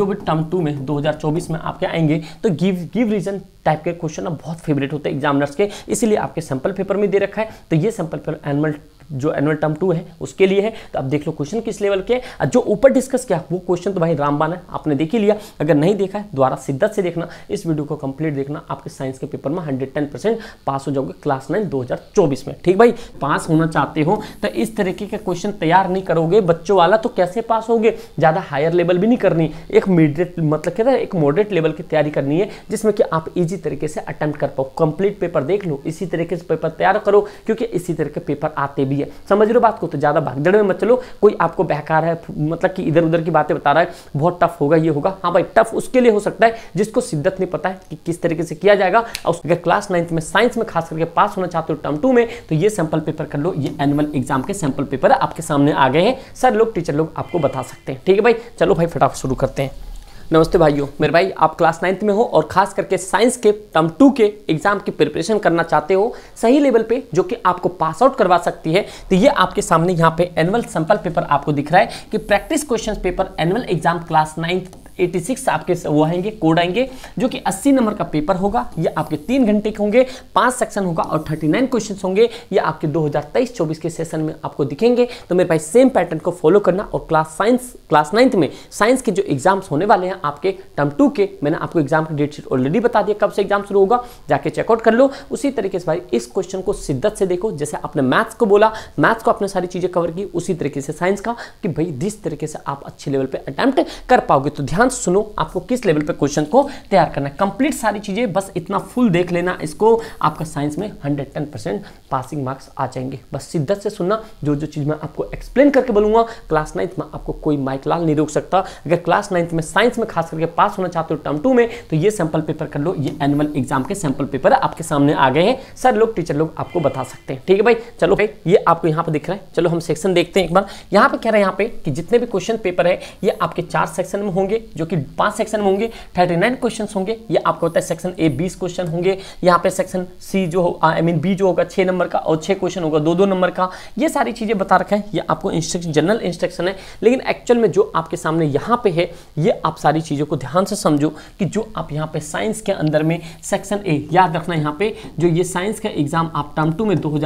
Covid term two में 2024 में आपके आएंगे तो गिव गिव रीजन टाइप के क्वेश्चन बहुत फेवरेट होते हैं एग्जामिनर्स के इसीलिए आपके सैंपल पेपर में दे रखा है तो ये सैंपल पेपर एनुअल जो एनुअल टर्म टू है उसके लिए है तो आप देख लो क्वेश्चन किस लेवल के है जो ऊपर डिस्कस किया वो क्वेश्चन तो भाई रामबान है आपने देख ही लिया अगर नहीं देखा है दोबारा शिद्दत से देखना इस वीडियो को कंप्लीट देखना आपके साइंस के पेपर में हंड्रेड टेन परसेंट पास हो जाओगे क्लास नाइन दो हजार चौबीस में ठीक भाई पास होना चाहते हो तो इस तरीके का क्वेश्चन तैयार नहीं करोगे बच्चों वाला तो कैसे पास होगे ज़्यादा हायर लेवल भी नहीं करनी एक मीडियट मतलब क्या एक मॉडरेट लेवल की तैयारी करनी है जिसमें कि आप इजी तरीके से अटैम्प्ट कर पाओ कंप्लीट पेपर देख लो इसी तरीके से पेपर तैयार करो क्योंकि इसी तरह के पेपर आते भी भी है समझ रहे हो बात को तो ज़्यादा भागदड़ में मत चलो कोई आपको बहका रहा है मतलब कि इधर उधर की बातें बता रहा है बहुत टफ होगा ये होगा हाँ भाई टफ उसके लिए हो सकता है जिसको सिद्धत नहीं पता है कि किस तरीके से किया जाएगा और अगर क्लास नाइन्थ में साइंस में खास करके पास होना चाहते हो टर्म टू में तो ये सैंपल पेपर कर लो ये एनुअल एग्जाम के सैंपल पेपर आपके सामने आ गए हैं सर लोग टीचर लोग आपको बता सकते हैं ठीक है भाई चलो भाई फटाफट शुरू करते हैं नमस्ते भाइयों मेरे भाई आप क्लास नाइन्थ में हो और खास करके साइंस के टर्म टू के एग्जाम की प्रिपरेशन करना चाहते हो सही लेवल पे जो कि आपको पास आउट करवा सकती है तो ये आपके सामने यहाँ पे एनुअल सैंपल पेपर आपको दिख रहा है कि practice question paper annual exam class ninth 86 आपके वो आएंगे कोड आएंगे जो कि 80 नंबर का पेपर होगा ये आपके तीन घंटे के होंगे पांच सेक्शन होगा और 39 क्वेश्चंस होंगे ये आपके 2023-24 के सेशन में आपको दिखेंगे तो मेरे भाई सेम पैटर्न को फॉलो करना और क्लास साइंस क्लास नाइन्थ में साइंस के जो एग्जाम्स होने वाले हैं आपके टर्म टू के मैंने आपको एग्जाम की डेट शीट ऑलरेडी बता दिया कब से एग्जाम शुरू होगा जाके चेकआउट कर लो उसी तरीके से भाई इस क्वेश्चन को शिद्दत से देखो जैसे आपने मैथ्स को बोला मैथ्स को आपने सारी चीज़ें कवर की उसी तरीके से साइंस का कि भाई जिस तरीके से आप अच्छे लेवल पर अटैम्प्ट कर पाओगे तो ध्यान तुरंत सुनो आपको किस लेवल पे क्वेश्चन को तैयार करना है कंप्लीट सारी चीज़ें बस इतना फुल देख लेना इसको आपका साइंस में hundred ten percent passing marks आ जाएंगे बस सिद्धत से सुनना जो जो चीज़ मैं आपको एक्सप्लेन करके बोलूंगा क्लास नाइन्थ में आपको कोई माइक लाल नहीं रोक सकता अगर क्लास नाइन्थ में साइंस में खास करके पास होना चाहते हो टर्म टू में तो ये सैंपल पेपर कर लो ये एनुअल एग्जाम के सैंपल पेपर आपके सामने आ गए हैं सर लोग टीचर लोग आपको बता सकते हैं ठीक है भाई चलो भाई ये आपको यहाँ पर दिख रहा है चलो हम सेक्शन देखते हैं एक बार यहाँ पे कह रहे हैं यहाँ पे कि जितने भी क्वेश्चन पेपर है ये आपके चार सेक्शन में होंगे जो कि पांच सेक्शन में होंगे थर्टी नाइन क्वेश्चन होंगे ये आपको होता है सेक्शन ए बीस क्वेश्चन होंगे यहाँ पे सेक्शन सी जो आई मीन बी जो होगा छह नंबर का और छह क्वेश्चन होगा दो दो नंबर का ये सारी चीज़ें बता रखें ये आपको इंस्ट्रक्शन जनरल इंस्ट्रक्शन है लेकिन एक्चुअल में जो आपके सामने यहाँ पे है ये आप सारी चीज़ों को ध्यान से समझो कि जो आप यहाँ पे साइंस के अंदर में सेक्शन ए याद रखना यहाँ पे जो ये साइंस का एग्जाम आप टर्म टू में दो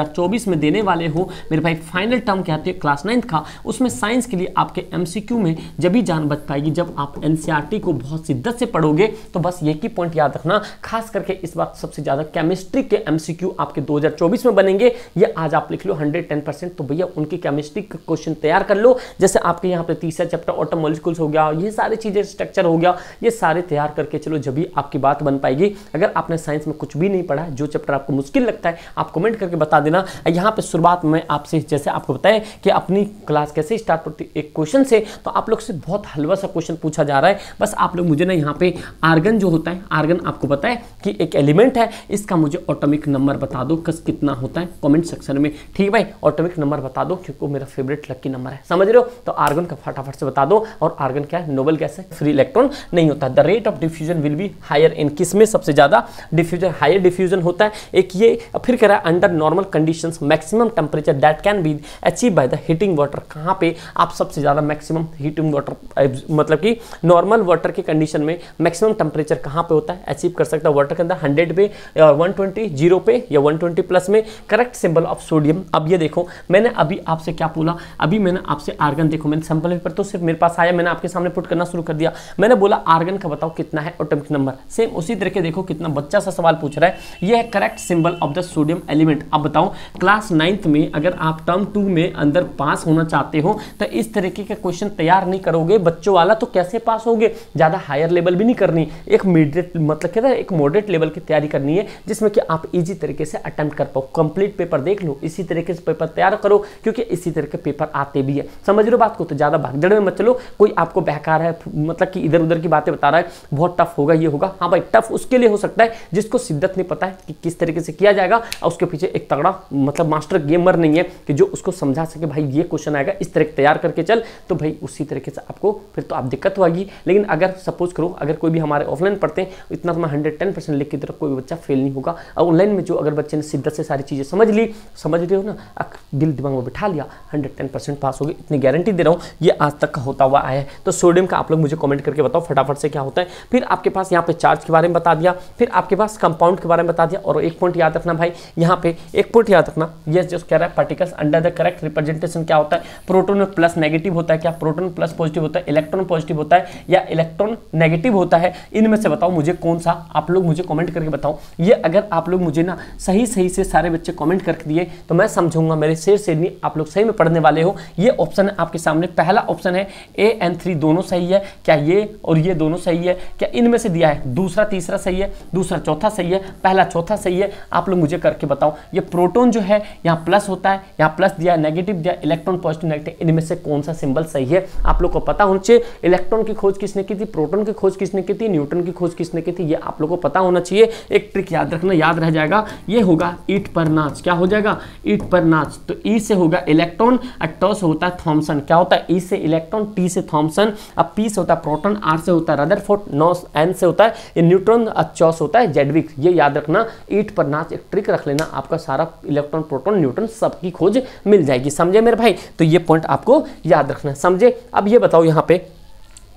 में देने वाले हो मेरे भाई फाइनल टर्म कहते हैं क्लास नाइन्थ का उसमें साइंस के लिए आपके एम में जब भी जान बच पाएगी जब आप एन एनसीईआरटी को बहुत शिद्दत से पढ़ोगे तो बस ये की पॉइंट याद रखना खास करके इस बार सबसे ज़्यादा केमिस्ट्री के एमसीक्यू आपके 2024 में बनेंगे ये आज आप लिख लो 110 परसेंट तो भैया उनकी केमिस्ट्री के क्वेश्चन तैयार कर लो जैसे आपके यहाँ पे तीसरा चैप्टर ऑटो हो गया ये सारी चीज़ें स्ट्रक्चर हो गया ये सारे तैयार करके चलो जब भी आपकी बात बन पाएगी अगर आपने साइंस में कुछ भी नहीं पढ़ा जो चैप्टर आपको मुश्किल लगता है आप कमेंट करके बता देना यहाँ पर शुरुआत में आपसे जैसे आपको बताएं कि अपनी क्लास कैसे स्टार्ट होती एक क्वेश्चन से तो आप लोग से बहुत हलवा सा क्वेश्चन पूछा जा रहा है रहा है बस आप लोग मुझे ना यहाँ पे आर्गन जो होता है आर्गन आपको पता है कि एक एलिमेंट है इसका मुझे ऑटोमिक नंबर बता दो कस कितना होता है कमेंट सेक्शन में ठीक है भाई ऑटोमिक नंबर बता दो क्योंकि मेरा फेवरेट लक्की नंबर है समझ रहे हो तो आर्गन का फटाफट से बता दो और आर्गन क्या है नोबल गैस है फ्री इलेक्ट्रॉन नहीं होता the rate of diffusion will be higher in किस में सबसे ज़्यादा डिफ्यूजन हायर डिफ्यूजन होता है एक ये फिर कह रहा है under normal conditions maximum temperature that can be achieve by the heating water कहाँ पे आप सबसे ज़्यादा मैक्सिमम हीटिंग वाटर मतलब कि नॉर्मल नॉर्मल वाटर की कंडीशन में मैक्सिमम टेम्परेचर कहाँ पे होता है अचीव कर सकता है वाटर के अंदर 100 पे या 120 ट्वेंटी जीरो पे या 120 ट्वेंटी प्लस में करेक्ट सिंबल ऑफ सोडियम अब ये देखो मैंने अभी आपसे क्या बोला अभी मैंने आपसे आर्गन देखो मैंने सैंपल पेपर तो सिर्फ मेरे पास आया मैंने आपके सामने पुट करना शुरू कर दिया मैंने बोला आर्गन का बताओ कितना है ऑटोमिक नंबर सेम उसी तरह के देखो कितना बच्चा सा सवाल पूछ रहा है यह है correct symbol of the sodium element अब बताओ क्लास नाइन्थ में अगर आप टर्म टू में अंदर पास होना चाहते हो तो इस तरीके का क्वेश्चन तैयार नहीं करोगे बच्चों वाला तो कैसे पास होंगे ज़्यादा हायर लेवल भी नहीं करनी एक मीडियट मतलब कहते हैं एक मॉडरेट लेवल की तैयारी करनी है जिसमें कि आप इजी तरीके से अटैम्प्ट कर पाओ कंप्लीट पेपर देख लो इसी तरीके से पेपर तैयार करो क्योंकि इसी तरह के पेपर आते भी है समझ लो बात को तो ज़्यादा भागदड़ में मत चलो कोई आपको बहका है मतलब कि इधर उधर की बातें बता रहा है बहुत टफ होगा ये होगा हाँ भाई टफ उसके लिए हो सकता है जिसको शिद्दत नहीं पता है कि किस तरीके से किया जाएगा और उसके पीछे एक तगड़ा मतलब मास्टर गेमर नहीं है कि जो उसको समझा सके भाई ये क्वेश्चन आएगा इस तरह तैयार करके चल तो भाई उसी तरीके से आपको फिर तो आप दिक्कत होगी तो लेकिन अगर सपोज करो अगर कोई भी हमारे ऑफलाइन पढ़ते हैं तो इतना तो मैं हंड्रेड टेन परसेंट लिख की तरफ कोई बच्चा फेल नहीं होगा और ऑनलाइन में जो अगर बच्चे ने शिद्दत से सारी चीज़ें समझ ली समझ रहे हो ना दिल दिमाग में बिठा लिया हंड्रेड टेन परसेंट पास हो गए इतनी गारंटी दे रहा हूँ ये आज तक का होता हुआ आया है तो सोडियम का आप लोग मुझे कॉमेंट करके बताओ फटाफट से क्या होता है फिर आपके पास यहाँ पे चार्ज के बारे में बता दिया फिर आपके पास कंपाउंड के बारे में बता दिया और एक पॉइंट याद रखना भाई यहाँ पे एक पॉइंट याद रखना ये जो कह रहा है particles under the correct representation क्या होता है प्रोटोन में प्लस नेगेटिव होता है क्या प्रोटोन प्लस पॉजिटिव होता है इलेक्ट्रॉन पॉजिटिव होता है या इलेक्ट्रॉन नेगेटिव होता है इनमें से बताओ मुझे कौन सा आप लोग मुझे कमेंट करके बताओ ये अगर आप लोग मुझे ना सही सही से सारे बच्चे कमेंट करके दिए तो मैं समझूंगा मेरे शेर नहीं आप लोग सही में पढ़ने वाले हो ये ऑप्शन आपके सामने पहला ऑप्शन है ए एंड थ्री दोनों सही है क्या ये और ये दोनों सही है क्या इनमें से दिया है दूसरा तीसरा सही है दूसरा चौथा सही है पहला चौथा सही है आप लोग मुझे करके बताओ ये प्रोटोन जो है यहाँ प्लस होता है यहाँ प्लस दिया नेगेटिव दिया इलेक्ट्रॉन पॉजिटिव नेगेटिव इनमें से कौन सा सिंबल सही है आप लोग को पता होना चाहिए इलेक्ट्रॉन की खोज खोज किसने की थी प्रोटोन की खोज किसने की थी न्यूटन की खोज किसने की थी ये आप लोगों को पता होना चाहिए एक ट्रिक याद रखना याद रह जाएगा ये होगा ईट पर नाच क्या हो जाएगा ईट पर नाच तो ई से होगा इलेक्ट्रॉन और टॉ से होता है थॉम्सन क्या होता है ई से इलेक्ट्रॉन टी से थॉम्सन अब पी से होता है प्रोटोन आर से होता है रदर फोर्ट एन से होता है न्यूट्रॉन और चौस होता है जेडविक ये याद रखना ईट पर नाच एक ट्रिक रख लेना आपका सारा इलेक्ट्रॉन प्रोटॉन न्यूट्रॉन सबकी खोज मिल जाएगी समझे मेरे भाई तो ये पॉइंट आपको याद रखना समझे अब ये बताओ यहाँ पे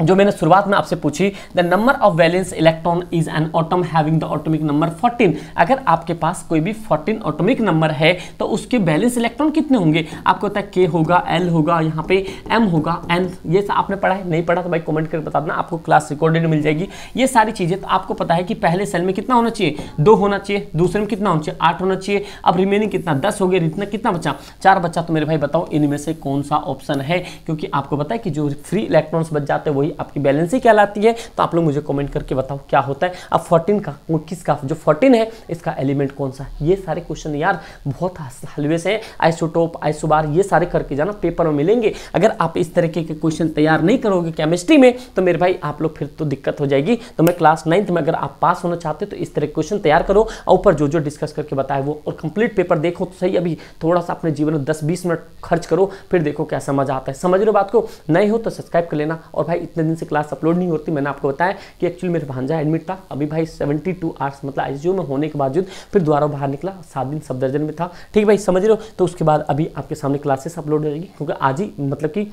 जो मैंने शुरुआत में आपसे पूछी the number of valence electron is an atom having the atomic number 14 अगर आपके पास कोई भी 14 ऑटोमिक नंबर है तो उसके बैलेंस इलेक्ट्रॉन कितने होंगे आपको पता है के होगा एल होगा यहाँ पे एम होगा एन ये सब आपने पढ़ा है नहीं पढ़ा तो भाई कमेंट करके बता देना आपको क्लास रिकॉर्डेड मिल जाएगी ये सारी चीज़ें तो आपको पता है कि पहले सेल में कितना होना चाहिए दो होना चाहिए दूसरे में कितना होना चाहिए आठ होना चाहिए अब रिमेनिंग कितना दस हो गया इतना कितना बचा चार बच्चा तो मेरे भाई बताओ इनमें से कौन सा ऑप्शन है क्योंकि आपको पता है कि जो फ्री इलेक्ट्रॉन्स बच जाते हैं वही आपकी बैलेंस ही कहलाती है तो आप लोग मुझे कमेंट करके बताओ क्या होता है अब फोर्टीन का किसका जो फोर्टीन है इसका एलिमेंट कौन सा ये सारे क्वेश्चन यार बहुत हलवे से हैं आइसोटोप आइसोबार ये सारे करके जाना पेपर में मिलेंगे अगर आप इस तरीके के क्वेश्चन तैयार नहीं करोगे केमिस्ट्री में तो मेरे भाई आप लोग फिर तो दिक्कत हो जाएगी तो मैं क्लास नाइन्थ में अगर आप पास होना चाहते तो इस तरह के क्वेश्चन तैयार करो और ऊपर जो जो डिस्कस करके बताए वो और कंप्लीट पेपर देखो तो सही अभी थोड़ा सा अपने जीवन में दस बीस मिनट खर्च करो फिर देखो क्या समझ आता है समझ रहे हो बात को नहीं हो तो सब्सक्राइब कर लेना और भाई इतने दिन से क्लास अपलोड नहीं होती मैंने आपको बताया कि एक्चुअली मेरा भांजा एडमिट था अभी भाई सेवेंटी टू आवर्स मतलब आई में होने के बावजूद फिर दोबारा बाहर निकला सात दिन सब दर्जन में था ठीक भाई समझ रहे हो तो उसके बाद अभी आपके सामने क्लासेस अपलोड हो जाएगी क्योंकि आज ही मतलब कि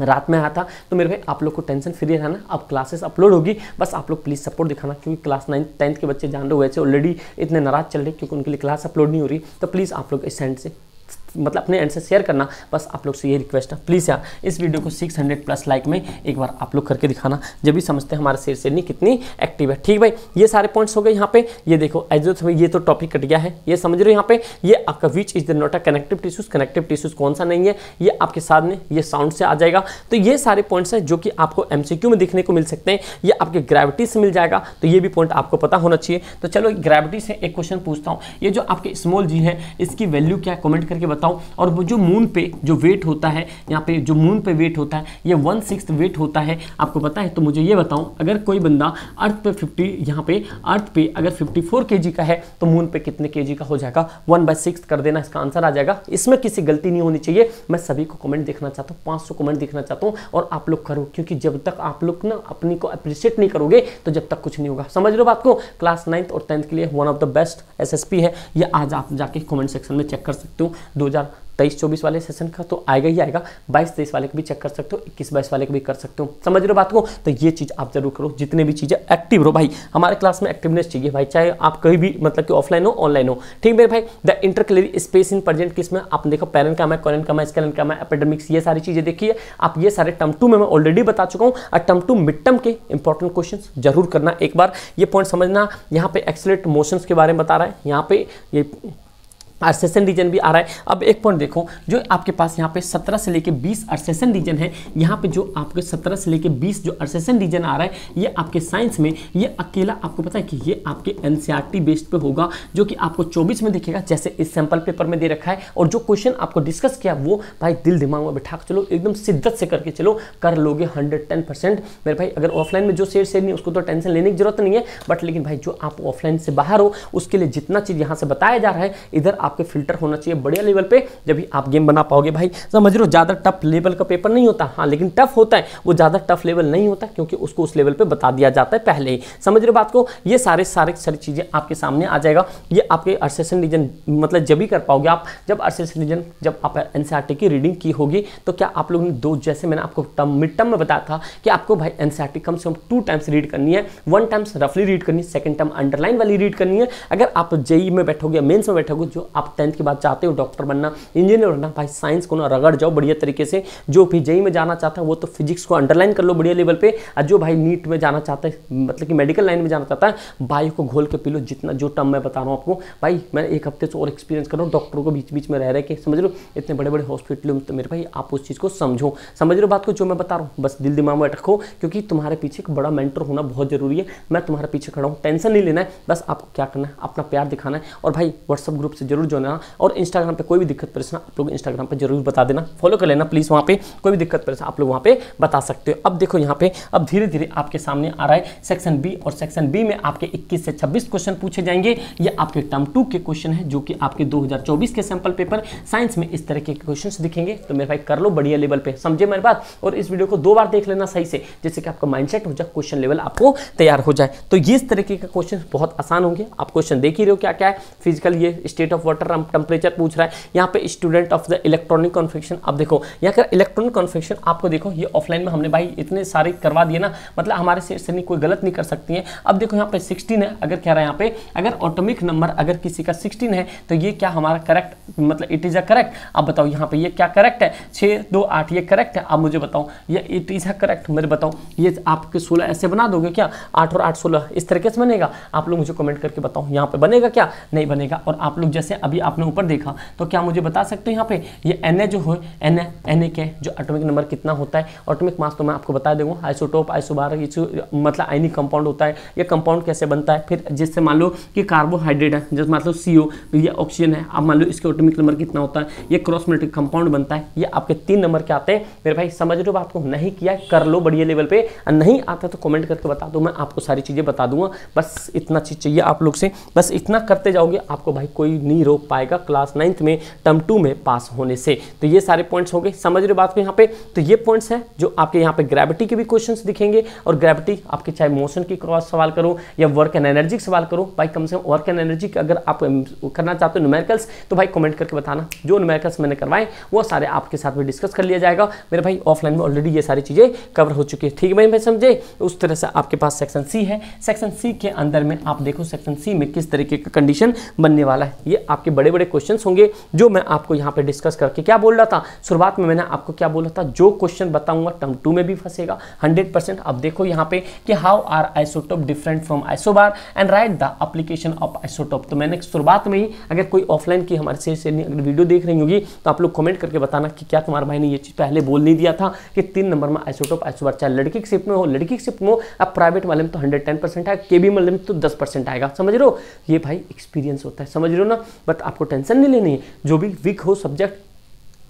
रात में आया था तो मेरे भाई आप लोग को टेंशन फ्री रहना अब क्लासेस अपलोड होगी बस आप लोग प्लीज़ सपोर्ट दिखाना क्योंकि क्लास नाइन्थ टेंथ के बच्चे जान रहे वैसे ऑलरेडी इतने नाराज चल रहे क्योंकि उनके लिए क्लास अपलोड नहीं हो रही तो प्लीज़ आप लोग इस सेंड से मतलब अपने आंसर शेयर करना बस आप लोग से ये रिक्वेस्ट है प्लीज़ यार इस वीडियो को 600 प्लस लाइक में एक बार आप लोग करके दिखाना जब भी समझते हैं हमारा शेर शेरनी कितनी एक्टिव है ठीक भाई ये सारे पॉइंट्स हो गए यहाँ पे ये देखो एज ये तो टॉपिक कट गया है ये समझ रहे हो यहाँ पे ये आपका which is the a connective tissues connective tissues कौन सा नहीं है ये आपके साथ में ये साउंड से आ जाएगा तो ये सारे पॉइंट्स हैं जो कि आपको एम में देखने को मिल सकते हैं ये आपके ग्रेविटी से मिल जाएगा तो ये भी पॉइंट आपको पता होना चाहिए तो चलो ग्रेविटी से एक क्वेश्चन पूछता हूँ ये जो आपके स्मॉल जी है इसकी वैल्यू क्या कमेंट करके बता करता हूँ और जो मून पे जो वेट होता है यहाँ पे जो मून पे वेट होता है ये वन सिक्स वेट होता है आपको पता है तो मुझे ये बताओ अगर कोई बंदा अर्थ पे फिफ्टी यहाँ पे अर्थ पे अगर फिफ्टी फोर के का है तो मून पे कितने के का हो जाएगा वन बाय सिक्स कर देना इसका आंसर आ जाएगा इसमें किसी गलती नहीं होनी चाहिए मैं सभी को कमेंट देखना चाहता हूँ पाँच कमेंट देखना चाहता हूँ और आप लोग करो क्योंकि जब तक आप लोग ना अपनी को अप्रिशिएट नहीं करोगे तो जब तक कुछ नहीं होगा समझ लो बात को क्लास नाइन्थ और टेंथ के लिए वन ऑफ द बेस्ट एस है ये आज आप जाके कमेंट सेक्शन में चेक कर सकते हो तेईस चौबीस वाले सेशन का तो आएगा ही आएगा बाईस तेईस वाले का भी चेक कर सकते हो इक्कीस बाईस वाले का भी कर सकते हो समझ रहे हो बात को तो ये चीज़ आप जरूर करो जितने भी चीज़ें एक्टिव रहो भाई हमारे क्लास में एक्टिवनेस चाहिए भाई चाहे आप कहीं भी मतलब कि ऑफलाइन हो ऑनलाइन हो ठीक मेरे भाई the intercellular space in present किस में आप देखो पेरेंट का मैं कॉरन का मैं स्कैलन का मैं एपेडमिक्स ये सारी चीज़ें देखिए आप ये सारे टर्म टू में मैं ऑलरेडी बता चुका हूँ और टर्म टू मिड टर्म के इंपॉर्टेंट क्वेश्चन जरूर करना एक बार ये पॉइंट समझना यहाँ पे एक्सलेट मोशन के बारे में बता रहा है यहाँ पे ये अर्सेसन रीजन भी आ रहा है अब एक पॉइंट देखो जो आपके पास यहाँ पे 17 से लेके 20 अर्सेसन रीजन है यहाँ पे जो आपके 17 से लेके 20 जो अर्सेसन रीजन आ रहा है ये आपके साइंस में ये अकेला आपको पता है कि ये आपके एन बेस्ड e पे होगा जो कि आपको 24 में दिखेगा जैसे इस सैम्पल पेपर में दे रखा है और जो क्वेश्चन आपको डिस्कस किया वो भाई दिल दिमाग में बैठा चलो एकदम शिद्दत से करके चलो कर लोगे हंड्रेड टेन परसेंट मेरे भाई अगर ऑफलाइन में जो शेयर शेयर नहीं उसको तो टेंशन लेने की जरूरत नहीं है बट लेकिन भाई जो आप ऑफलाइन से बाहर हो उसके लिए जितना चीज़ यहाँ से बताया जा रहा है इधर आप आपके फिल्टर होना चाहिए बढ़िया लेवल पे जब भी आप गेम बना पाओगे भाई समझ लो ज़्यादा टफ लेवल का पेपर नहीं होता हाँ लेकिन टफ होता है वो ज़्यादा टफ लेवल नहीं होता क्योंकि उसको उस लेवल पर बता दिया जाता है पहले ही समझ रहे बात को ये सारे सारे सारी चीज़ें आपके सामने आ जाएगा ये आपके अर्सेसन रीजन मतलब जब ही कर पाओगे आप जब अर्सेसन रीजन जब आप एन की रीडिंग की होगी तो क्या आप लोगों ने दो जैसे मैंने आपको मिड टर्म में बताया था कि आपको भाई एन कम से कम टू टाइम्स रीड करनी है वन टाइम्स रफली रीड करनी है सेकेंड टाइम अंडरलाइन वाली रीड करनी है अगर आप जेई में बैठोगे मेन्स में बैठोगे जो आप आप टेंथ के बाद चाहते हो डॉक्टर बनना इंजीनियर बनना भाई साइंस को ना रगड़ जाओ बढ़िया तरीके से जो भी जई e में जाना चाहता है वो तो फिजिक्स को अंडरलाइन कर लो बढ़िया लेवल पर और जो भाई नीट में जाना चाहता है मतलब कि मेडिकल लाइन में जाना चाहता है भाई को घोल के पी लो जितना जो टर्म मैं बता रहा हूँ आपको भाई मैं एक हफ्ते से और एक्सपीरियंस कर रहा हूँ डॉक्टरों को बीच बीच में रह रहे के समझ लो इतने बड़े बड़े हॉस्पिटलों में तो मेरे भाई आप उस चीज़ को समझो समझ लो बात को जो मैं बता रहा हूँ बस दिल दिमाग में रखो क्योंकि तुम्हारे पीछे एक बड़ा मेंटर होना बहुत ज़रूरी है मैं तुम्हारे पीछे खड़ा हूँ टेंशन नहीं लेना है बस आपको क्या करना है अपना प्यार दिखाना है और भाई व्हाट्सअप ग्रुप से जरूर जरूर जो ना और इंस्टाग्राम पर कोई भी दिक्कत परेशान आप लोग इंस्टाग्राम पर जरूर बता देना फॉलो कर लेना प्लीज़ वहाँ पर कोई भी दिक्कत परेशान आप लोग वहाँ पर बता सकते हो अब देखो यहाँ पे अब धीरे धीरे आपके सामने आ रहा है सेक्शन बी और सेक्शन बी में आपके इक्कीस से छब्बीस क्वेश्चन पूछे जाएंगे ये आपके टर्म टू के क्वेश्चन है जो कि आपके दो के सैंपल पेपर साइंस में इस तरह के क्वेश्चन दिखेंगे तो मेरे भाई कर लो बढ़िया लेवल पर समझे मेरे बात और इस वीडियो को दो बार देख लेना सही से जैसे कि आपका माइंड हो जाए क्वेश्चन लेवल आपको तैयार हो जाए तो इस तरीके का क्वेश्चन बहुत आसान होंगे आप क्वेश्चन देख ही रहे हो क्या क्या है फिजिकल ये स्टेट ऑफ वाटर टेम्परेचर पूछ रहा है यहाँ पे student of the electronic configuration आप देखो यहाँ का इलेक्ट्रॉनिक कॉन्फिक्शन आपको देखो ये ऑफलाइन में हमने भाई इतने सारे करवा दिए ना मतलब हमारे से सैनिक कोई गलत नहीं कर सकती है अब देखो यहाँ पे सिक्सटीन है अगर क्या रहा है यहाँ पे अगर ऑटोमिक नंबर अगर किसी का सिक्सटीन है तो ये क्या हमारा करेक्ट मतलब इट इज़ अ करेक्ट अब बताओ यहाँ पे ये क्या करेक्ट है छः दो आठ ये करेक्ट है आप मुझे बताओ ये इट इज़ अ करेक्ट मेरे बताओ ये आपके सोलह ऐसे बना दोगे क्या आठ और आठ सोलह इस तरीके से बनेगा आप लोग मुझे कमेंट करके बताओ यहाँ पे बनेगा क्या नहीं बनेगा और आप लोग जैसे अभी आपने ऊपर देखा तो क्या मुझे बता सकते हो यहाँ पे ये एन जो हो एन एन के जो ऑटोमिक नंबर कितना होता है ऑटोमिक मास तो मैं आपको बता दूंगा आइसोटोप आइसोबार मतलब आइनी कंपाउंड होता है ये कंपाउंड कैसे बनता है फिर जिससे मान लो कि कार्बोहाइड्रेट है जैसे मतलब तो सी ये ऑक्सीजन है अब मान लो इसके ऑटोमिक नंबर कितना होता है ये क्रॉस मेट्रिक कंपाउंड बनता है ये आपके तीन नंबर के आते हैं मेरे भाई समझ लो बात को नहीं किया कर लो बढ़िया लेवल पे नहीं आता तो कॉमेंट करके बता दो मैं आपको सारी चीज़ें बता दूंगा बस इतना चीज़ चाहिए आप लोग से बस इतना करते जाओगे आपको भाई कोई नहीं रोक पाएगा क्लास नाइन्थ में टर्म टू में पास होने से तो ये सारे पॉइंट्स होंगे समझ रहे बात को यहाँ पे तो ये पॉइंट्स हैं जो आपके यहाँ पे ग्रेविटी के भी क्वेश्चन दिखेंगे और ग्रेविटी आपके चाहे मोशन की क्रॉस सवाल करो या वर्क एंड एनर्जी का सवाल करो भाई कम से कम वर्क एंड एनर्जी अगर आप करना चाहते हो न्यूमेरिकल्स तो भाई कमेंट करके बताना जो न्यूमेरिकल्स मैंने करवाए वो सारे आपके साथ में डिस्कस कर लिया जाएगा मेरे भाई ऑफलाइन में ऑलरेडी ये सारी चीज़ें कवर हो चुकी है ठीक है भाई मैं समझे उस तरह से आपके पास सेक्शन सी है सेक्शन सी के अंदर में आप देखो सेक्शन सी में किस तरीके का कंडीशन बनने वाला है ये आप आपके बड़े बड़े क्वेश्चन होंगे जो मैं आपको यहाँ पर डिस्कस करके क्या बोल रहा था शुरुआत में मैंने आपको क्या बोला था जो क्वेश्चन बताऊंगा टर्म टू में भी फंसेगा हंड्रेड परसेंट अब देखो यहाँ पे कि how are isotope different from isobar and write the application of isotope तो मैंने शुरुआत में ही अगर कोई ऑफलाइन की हमारे से, अगर वीडियो देख रही होगी तो आप लोग कमेंट करके बताना कि क्या तुम्हारे भाई ने ये चीज़ पहले बोल नहीं दिया था कि तीन नंबर में आइसोटोप आइसोबार चाहे लड़की के शिफ्ट में हो लड़की के शिफ्ट में हो अब प्राइवेट वाले में तो हंड्रेड टेन परसेंट आएगा के बी वाले में तो दस परसेंट आएगा समझ रहे हो ये भाई एक्सपीरियंस होता है समझ रहे हो ना बट आपको टेंशन नहीं लेनी है जो भी वीक हो सब्जेक्ट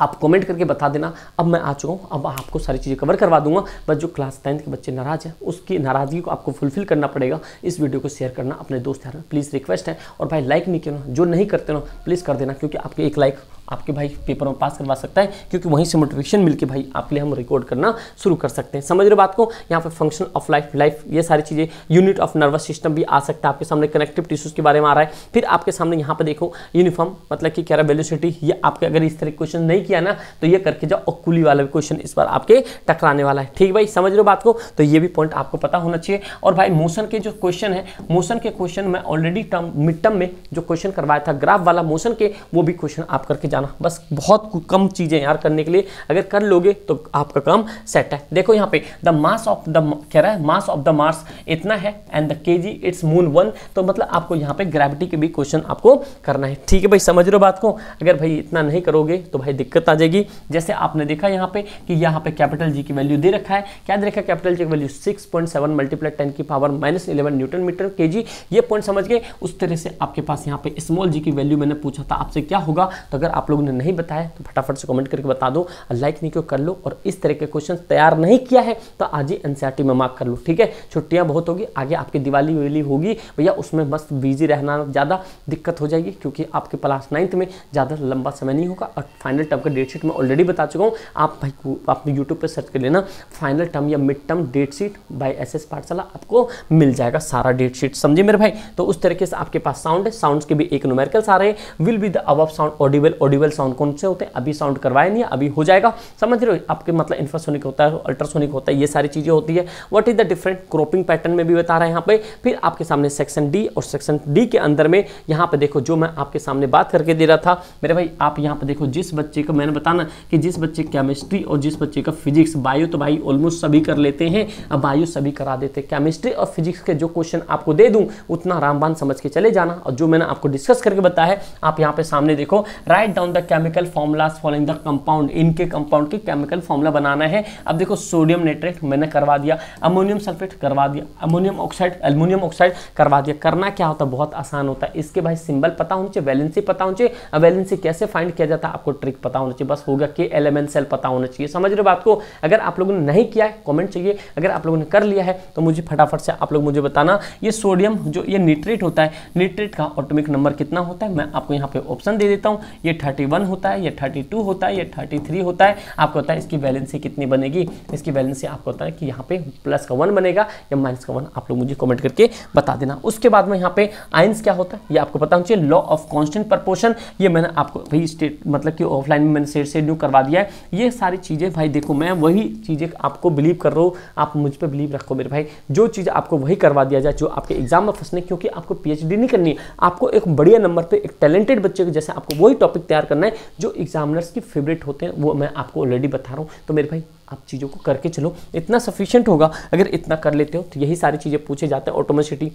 आप कमेंट करके बता देना अब मैं आ चुका हूँ अब आपको सारी चीज़ें कवर करवा दूंगा बस जो क्लास टेंथ के बच्चे नाराज़ हैं उसकी नाराज़गी को आपको फुलफिल करना पड़ेगा इस वीडियो को शेयर करना अपने दोस्त यार प्लीज़ रिक्वेस्ट है और भाई लाइक नहीं करना जो नहीं करते ना प्लीज़ कर देना क्योंकि आपके एक लाइक आपके भाई पेपर में पास करवा सकता है क्योंकि वहीं से मोटिवेशन मिलकर भाई आपके लिए हम रिकॉर्ड करना शुरू कर सकते हैं समझ रहे बात को यहाँ पर फंक्शन ऑफ लाइफ लाइफ ये सारी चीज़ें यूनिट ऑफ नर्वस सिस्टम भी आ सकता है आपके सामने कनेक्टिव टिश्यूज़ के बारे में आ रहा है फिर आपके सामने यहाँ पर देखो यूनिफॉर्म मतलब कि क्या रहा वेलोसिटी ये आपके अगर इस तरह क्वेश्चन नहीं किया ना तो ये करके जाओ और कुली वाला भी क्वेश्चन इस बार आपके टकराने वाला है ठीक भाई समझ रहे बात को तो ये भी पॉइंट आपको पता होना चाहिए और भाई मोशन के जो क्वेश्चन है मोशन के क्वेश्चन में ऑलरेडी टर्म मिड टर्म में जो क्वेश्चन करवाया था ग्राफ वाला मोशन के वो भी क्वेश्चन आप करके नहीं जाना बस बहुत कम चीज़ें यार करने के लिए अगर कर लोगे तो आपका काम सेट है देखो यहाँ पे द मास ऑफ द कह रहा है मास ऑफ द मार्स इतना है एंड द के जी इट्स मून वन तो मतलब आपको यहाँ पे ग्रेविटी के भी क्वेश्चन आपको करना है ठीक है भाई समझ रहे हो बात को अगर भाई इतना नहीं करोगे तो भाई दिक्कत आ जाएगी जैसे आपने देखा यहाँ पे कि यहाँ पे कैपिटल जी की वैल्यू दे रखा है क्या दे रखा है कैपिटल जी की value six point seven multiply ten की power minus eleven newton metre K G ये पॉइंट समझ गए उस तरह से आपके पास यहाँ पे स्मॉल जी की वैल्यू मैंने पूछा था आपसे क्या होगा तो अगर आप लोगों ने नहीं बताया तो फटाफट से कमेंट करके बता दो लाइक नहीं क्यों कर लो और इस तरह के क्वेश्चन तैयार नहीं किया है तो आज ही एनसीईआरटी e में मार्क कर लो ठीक है छुट्टियाँ बहुत होगी आगे आपकी दिवाली वाली होगी भैया उसमें मस्त बिजी रहना ज़्यादा दिक्कत हो जाएगी क्योंकि आपके क्लास नाइन्थ में ज़्यादा लंबा समय नहीं होगा और फाइनल टर्म का डेट शीट मैं ऑलरेडी बता चुका हूँ आप भाई आप यूट्यूब पर सर्च कर लेना फाइनल टर्म या mid term date sheet by S S Pathshala आपको मिल जाएगा सारा डेट शीट मेरे भाई तो उस तरीके से आपके पास साउंड है साउंड के भी एक नोमेरिकल्स आ रहे हैं विल बी द अब साउंड ऑडिबल ऑडिबल साउंड कौन से होते हैं अभी साउंड करवाए नहीं अभी हो जाएगा समझ रहे हो आपके मतलब इंफ्रासोनिक होता है अल्ट्रासोनिक होता है ये सारी चीज़ें होती है what is the different cropping pattern में भी बता रहा है यहाँ पे फिर आपके सामने सेक्शन डी और सेक्शन डी के अंदर में यहाँ पे देखो जो मैं आपके सामने बात करके दे रहा था मेरे भाई आप यहाँ पे देखो जिस बच्चे को मैंने बताना कि जिस बच्चे केमिस्ट्री और जिस बच्चे का फिजिक्स बायो तो भाई ऑलमोस्ट सभी कर लेते हैं अब बायो सभी करा देते हैं केमिस्ट्री और फिजिक्स के जो क्वेश्चन आपको दे दूँ उतना रामबान समझ के चले जाना और जो मैंने आपको डिस्कस करके बताया आप यहाँ पे सामने देखो write down the chemical formulas following the compound इनके कंपाउंड के केमिकल फॉर्मुला बनाना है अब देखो सोडियम nitrate मैंने करवा दिया अमोनियम सल्फेट करवा दिया अमोनियम ऑक्साइड अल्मोनियम ऑक्साइड करवा दिया करना क्या होता है बहुत आसान होता है इसके भाई सिंबल पता होना चाहिए वैलेंसी पता होना चाहिए वैलेंसी कैसे फाइंड किया जाता है आपको ट्रिक पता होना चाहिए बस हो गया कि एलिमेंट सेल पता होना चाहिए समझ रहे हो बात को अगर आप लोगों ने नहीं किया है कॉमेंट चाहिए अगर आप लोगों ने कर लिया है तो मुझे फटाफट से आप लोग मुझे बताना ये सोडियम जो ये न्यूट्रेट होता है न्यूट्रेट का ऑटोमिक नंबर कितना होता है मैं आपको यहाँ पे ऑप्शन दे देता हूँ ये 31 होता है या 32 होता है या 33 होता है आपको होता है इसकी बैलेंसी कितनी बनेगी इसकी बैलेंसी आपको होता है कि यहाँ पे प्लस का वन बनेगा या माइनस का वन आप लोग मुझे कमेंट करके बता देना उसके बाद में यहाँ पे आइंस क्या होता है ये आपको पता होना चाहिए लॉ ऑफ कॉन्स्टेंट प्रपोर्शन ये मैंने आपको भाई स्टेट मतलब कि ऑफलाइन में मैंने शेयर से न्यू करवा दिया है ये सारी चीज़ें भाई देखो मैं वही चीज़ें आपको बिलीव कर रहा हूँ आप मुझ पर बिलीव रखो मेरे भाई जो चीज़ आपको वही करवा दिया जाए जो आपके एग्जाम में फंसने क्योंकि आपको पीएचडी नहीं करनी आपको एक बढ़िया नंबर पर एक टैलेंटेड बच्चे के जैसे आपको वही टॉपिक तैयार तैयार करना है जो एग्जामिनर्स की फेवरेट होते हैं वो मैं आपको ऑलरेडी बता रहा हूँ तो मेरे भाई आप चीज़ों को करके चलो इतना सफिशियंट होगा अगर इतना कर लेते हो तो यही सारी चीज़ें पूछे जाते हैं ऑटोमेसिटी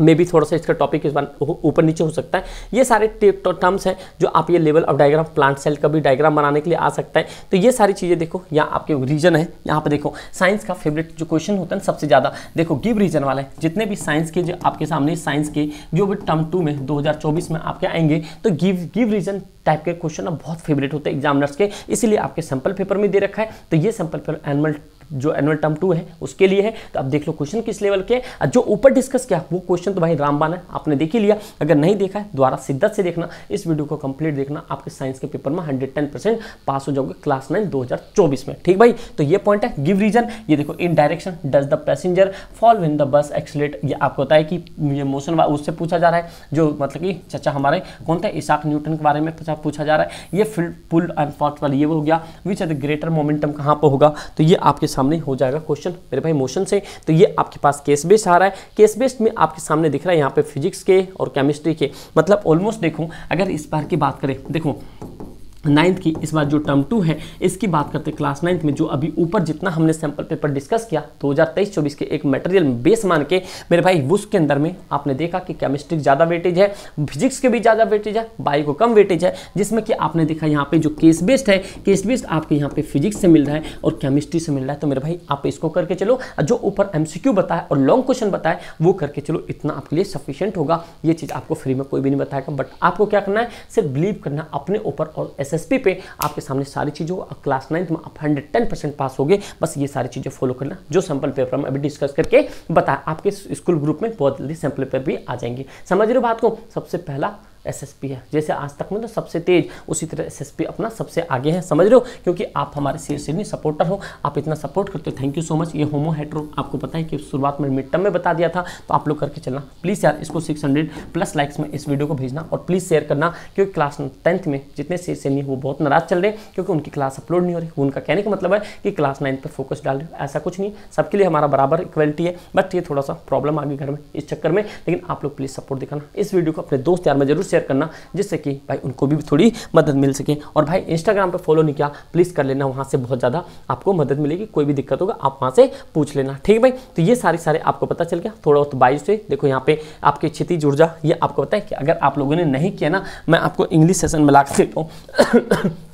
मे भी थोड़ा सा इसका टॉपिक इस बार ऊपर नीचे हो सकता है ये सारे टर्म्स हैं जो आप ये level of diagram plant cell का भी डायग्राम बनाने के लिए आ सकता है तो ये सारी चीज़ें देखो यहाँ आपके रीजन है यहाँ पर देखो साइंस का फेवरेट जो क्वेश्चन होता है सबसे ज़्यादा देखो गिव रीजन वाला है जितने भी साइंस के जो आपके सामने साइंस के जो भी टर्म टू में दो में आपके आएंगे तो गिव गिव रीजन टाइप के क्वेश्चन बहुत फेवरेट होते हैं एग्जामिनर्स के इसीलिए आपके सैंपल पेपर में दे रखा है तो ये सैंपल पेपर एनुअल जो एनुअल टर्म टू है उसके लिए है तो अब देख लो क्वेश्चन किस लेवल के जो ऊपर डिस्कस किया वो क्वेश्चन तो भाई रामबान है आपने देख ही लिया अगर नहीं देखा है द्वारा शिद्दत से देखना इस वीडियो को कंप्लीट देखना आपके साइंस के पेपर में हंड्रेड टेन परसेंट पास हो जाओगे क्लास नाइन दो हजार चौबीस में ठीक भाई तो ये पॉइंट है गिव रीजन ये देखो in direction does the passenger fall when the bus accelerate ये आपको पता कि ये मोशन उससे पूछा जा रहा है जो मतलब कि चचा हमारे कौन थे इसाक न्यूटन के बारे में तो पूछा जा रहा है ये फील्ड पुल एंड वाली ये हो गया which are the greater momentum कहाँ पर होगा तो ये आपके सामने हो जाएगा क्वेश्चन मेरे भाई मोशन से तो ये आपके पास केस बेस्ड आ रहा है केस बेस्ड में आपके सामने दिख रहा है यहाँ पे फिजिक्स के और केमिस्ट्री के मतलब ऑलमोस्ट देखो अगर इस बार की बात करें देखो नाइन्थ की इस बार जो टर्म टू है इसकी बात करते हैं क्लास नाइन्थ में जो अभी ऊपर जितना हमने सैंपल पेपर डिस्कस किया 2023-24 के एक मटेरियल बेस मान के मेरे भाई उसके अंदर में आपने देखा कि केमिस्ट्री ज़्यादा वेटेज है फिजिक्स के भी ज़्यादा वेटेज है बायो को कम वेटेज है जिसमें कि आपने देखा यहाँ पे जो केस बेस्ड है केस बेस्ड आपके यहाँ पे फिजिक्स से मिल रहा है और केमिस्ट्री से मिल रहा है तो मेरे भाई आप इसको करके चलो जो ऊपर एम बताए और लॉन्ग क्वेश्चन बताए वो करके चलो इतना आपके लिए सफिशियंट होगा ये चीज़ आपको फ्री में कोई भी नहीं बताएगा बट आपको क्या करना है सिर्फ बिलीव करना अपने ऊपर और ऐसे एसएसपी पे आपके सामने सारी चीज़ों क्लास नाइन्थ में आप हंड्रेड टेन परसेंट पास हो गए बस ये सारी चीज़ें फॉलो करना जो सैंपल पेपर हम अभी डिस्कस करके बताया आपके स्कूल ग्रुप में बहुत जल्दी सैंपल पेपर भी आ जाएंगे समझ रहे हो बात को सबसे पहला एसएसपी है जैसे आज तक में मतलब तो सबसे तेज उसी तरह एसएसपी अपना सबसे आगे है समझ रहे हो क्योंकि आप हमारे सीएससी सपोर्टर e हो आप इतना सपोर्ट करते हो थैंक यू सो मच ये होमो हेट्रो आपको पता है कि शुरुआत में मिड टर्म में बता दिया था तो आप लोग करके चलना प्लीज़ यार इसको सिक्स प्लस लाइक्स में इस वीडियो को भेजना और प्लीज़ शेयर करना क्योंकि क्लास टेंथ में जितने सीएससी e वो बहुत नाराज चल रहे हैं क्योंकि उनकी क्लास अपलोड नहीं हो रही उनका कहने का मतलब है कि क्लास नाइन्थ पर फोकस डाल रहे हो ऐसा कुछ नहीं सबके लिए हमारा बराबर इक्वलिटी है बट ये थोड़ा सा प्रॉब्लम आ गई घर में इस चक्कर में लेकिन आप लोग प्लीज़ सपोर्ट दिखाना इस वीडियो को अपने दोस्त यार में जरूर शेयर करना जिससे कि भाई उनको भी थोड़ी मदद मिल सके और भाई इंस्टाग्राम पर फॉलो नहीं किया प्लीज़ कर लेना वहाँ से बहुत ज़्यादा आपको मदद मिलेगी कोई भी दिक्कत होगा आप वहाँ से पूछ लेना ठीक है भाई तो ये सारे सारे आपको पता चल गया थोड़ा बहुत बाईस से देखो यहाँ पे आपकी क्षितिज ऊर्जा ये आपको पता है कि अगर आप लोगों ने नहीं किया ना मैं आपको इंग्लिश सेशन में ला देता हूँ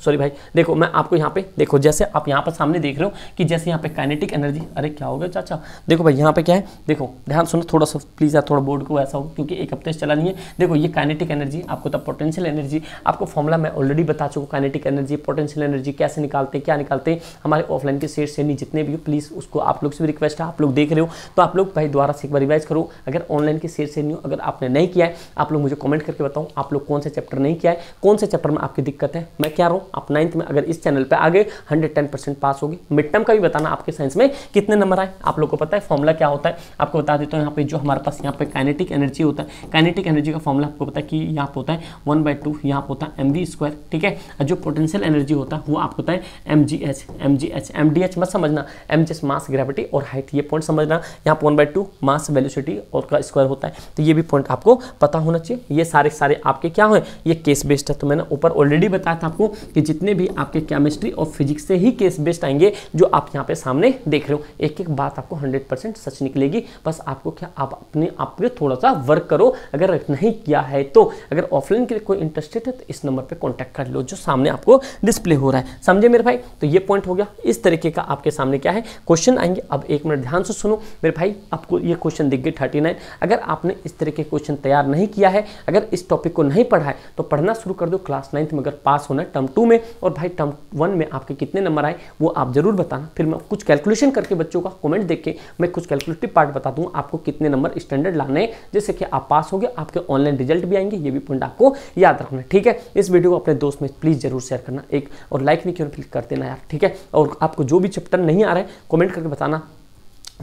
सॉरी भाई देखो मैं आपको यहाँ पे देखो जैसे आप यहाँ पर सामने देख रहे हो कि जैसे यहाँ पे काइनेटिक एनर्जी अरे क्या हो गया चाचा देखो भाई यहाँ पे क्या है देखो ध्यान सुनो थोड़ा सा प्लीज़ यार थोड़ा बोर्ड को ऐसा हो क्योंकि एक हफ्ते से चला नहीं है देखो ये काइनेटिक एनर्जी एनर्जी आपको तब पोटेंशियल एनर्जी आपको फॉर्मुला मैं ऑलरेडी बता चुका काइनेटिक एनर्जी पोटेंशियल एनर्जी कैसे निकालते क्या निकालते हमारे ऑफलाइन के शेयर से नहीं जितने भी प्लीज़ उसको आप लोग से भी रिक्वेस्ट है आप लोग देख रहे हो तो आप लोग भाई दोबारा से एक बार रिवाइज करो अगर ऑनलाइन के शेयर से नहीं हो अगर आपने नहीं किया है आप लोग मुझे कॉमेंट करके बताओ आप लोग कौन सा चैप्टर नहीं किया है कौन से चैप्टर में आपकी दिक्कत है मैं क्या रहा हूँ आप नाइन्थ में अगर इस चैनल पर आगे हंड्रेड टेन परसेंट पास होगी मिड टर्म का भी बताना आपके साइंस में कितने नंबर आए आप लोग को पता है फॉर्मूला क्या होता है आपको बता देता हूँ यहाँ पे जो हमारे पास यहाँ पे काइनेटिक एनर्जी होता है काइनेटिक एनर्जी का फॉर्मुला आपको पता है कि यहाँ पर होता है वन बाई टू यहाँ पर होता है एम वी स्क्वायर ठीक है जो पोटेंशियल एनर्जी होता है वो आपको होता है M G H M G H M D H मत समझना M G H mass gravity और हाइट ये पॉइंट समझना यहाँ पर one by two mass velocity और का स्क्वायर होता है तो ये भी पॉइंट आपको पता होना चाहिए ये सारे सारे आपके क्या हैं ये केस बेस्ड है तो मैंने ऊपर ऑलरेडी बताया था आपको कि जितने भी आपके केमिस्ट्री और फिजिक्स से ही केस बेस्ड आएंगे जो आप यहाँ पर सामने देख रहे हो एक एक बात आपको हंड्रेड परसेंट सच निकलेगी बस आपको क्या आप अपने आप पर थोड़ा सा वर्क करो अगर नहीं किया है तो अगर ऑफलाइन के लिए कोई इंटरेस्टेड है तो इस नंबर पर कॉन्टैक्ट कर लो जो सामने आपको डिस्प्ले हो रहा है समझे मेरे भाई तो ये पॉइंट हो गया इस तरीके का आपके सामने क्या है क्वेश्चन आएंगे अब एक मिनट ध्यान से सुनो मेरे भाई आपको ये क्वेश्चन दिख गए थर्टी नाइन अगर आपने इस तरह के क्वेश्चन तैयार नहीं किया है अगर इस टॉपिक को नहीं पढ़ा है तो पढ़ना शुरू कर दो क्लास नाइन्थ में अगर पास होना है टर्म टू में और भाई टर्म वन में आपके कितने नंबर आए वो आप जरूर बताना फिर मैं कुछ कैलकुलेशन करके बच्चों का कमेंट देख के मैं कुछ कैलकुलेटिव पार्ट बता दूँ आपको कितने नंबर स्टैंडर्ड लाने हैं जैसे कि आप पास हो गए आपके ऑनलाइन रिजल्ट भी आएंगे ये भी पॉइंट आपको याद रखना ठीक है इस वीडियो को अपने दोस्त में प्लीज़ जरूर शेयर करना एक और लाइक नहीं क्यों तो क्लिक कर देना यार ठीक है और आपको जो भी चैप्टर नहीं आ रहा है कॉमेंट करके बताना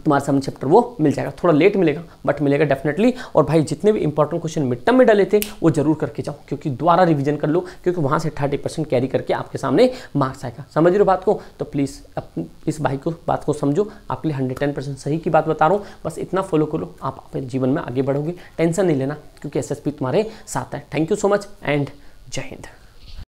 तुम्हारे सामने चैप्टर वो मिल जाएगा थोड़ा लेट मिलेगा बट मिलेगा डेफिनेटली और भाई जितने भी इंपॉर्टेंट क्वेश्चन मिड टर्म में डाले थे वो जरूर करके जाओ क्योंकि दोबारा रिवीजन कर लो क्योंकि वहाँ से थर्टी परसेंट कैरी करके आपके सामने मार्क्स आएगा समझ रहे हो बात को तो प्लीज़ इस भाई को बात को समझो आपके लिए हंड्रेड टेन परसेंट सही की बात बता रहा हूँ बस इतना फॉलो करो आप अपने जीवन में आगे बढ़ोगे टेंशन नहीं लेना क्योंकि एस तुम्हारे साथ है thank you so much and जय हिंद